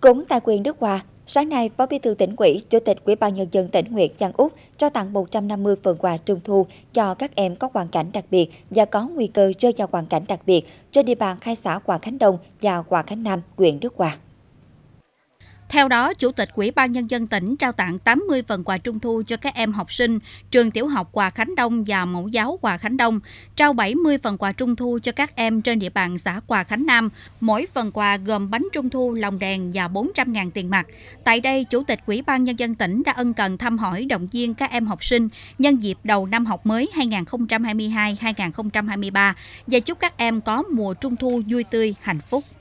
Cũng tại quyền Đức Hòa, sáng nay, Phó Bí thư tỉnh ủy, Chủ tịch Ủy ban nhân dân tỉnh Nguyễn Giang Úc cho tặng 150 phần quà trung thu cho các em có hoàn cảnh đặc biệt và có nguy cơ rơi vào hoàn cảnh đặc biệt trên địa bàn khai xã Hòa Khánh Đông và Hòa Khánh Nam, huyện Đức Hòa. Theo đó, Chủ tịch Ủy ban Nhân dân tỉnh trao tặng 80 phần quà trung thu cho các em học sinh trường tiểu học Hòa Khánh Đông và mẫu giáo Hòa Khánh Đông, trao 70 phần quà trung thu cho các em trên địa bàn xã Hòa Khánh Nam. Mỗi phần quà gồm bánh trung thu, lồng đèn và 400.000 tiền mặt. Tại đây, Chủ tịch Ủy ban Nhân dân tỉnh đã ân cần thăm hỏi động viên các em học sinh nhân dịp đầu năm học mới 2022-2023 và chúc các em có mùa trung thu vui tươi, hạnh phúc.